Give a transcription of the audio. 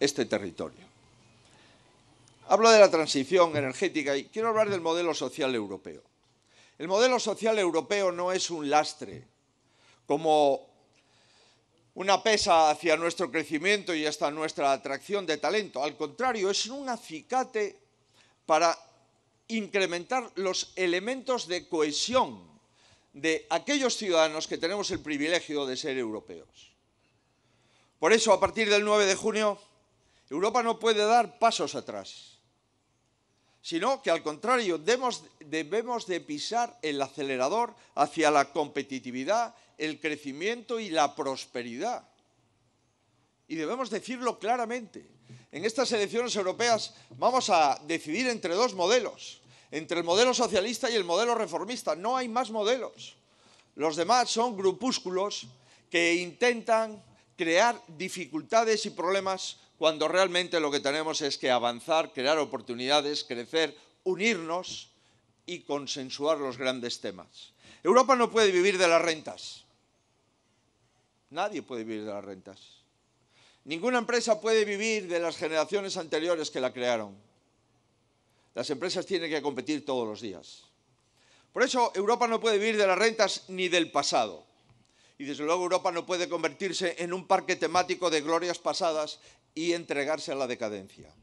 este territorio. Hablo de la transición energética y quiero hablar del modelo social europeo. El modelo social europeo no es un lastre, como una pesa hacia nuestro crecimiento y hasta nuestra atracción de talento. Al contrario, es un acicate para incrementar los elementos de cohesión de aquellos ciudadanos que tenemos el privilegio de ser europeos. Por eso, a partir del 9 de junio, Europa no puede dar pasos atrás, sino que al contrario debemos, de pisar el acelerador hacia la competitividad, el crecimiento y la prosperidad. Y debemos decirlo claramente. En estas elecciones europeas vamos a decidir entre dos modelos, entre el modelo socialista y el modelo reformista. No hay más modelos. Los demás son grupúsculos que intentan crear dificultades y problemas cuando realmente lo que tenemos es que avanzar, crear oportunidades, crecer, unirnos y consensuar los grandes temas. Europa no puede vivir de las rentas. Nadie puede vivir de las rentas. Ninguna empresa puede vivir de las generaciones anteriores que la crearon. Las empresas tienen que competir todos los días. Por eso Europa no puede vivir de las rentas ni del pasado. Y desde luego Europa no puede convertirse en un parque temático de glorias pasadas y entregarse a la decadencia.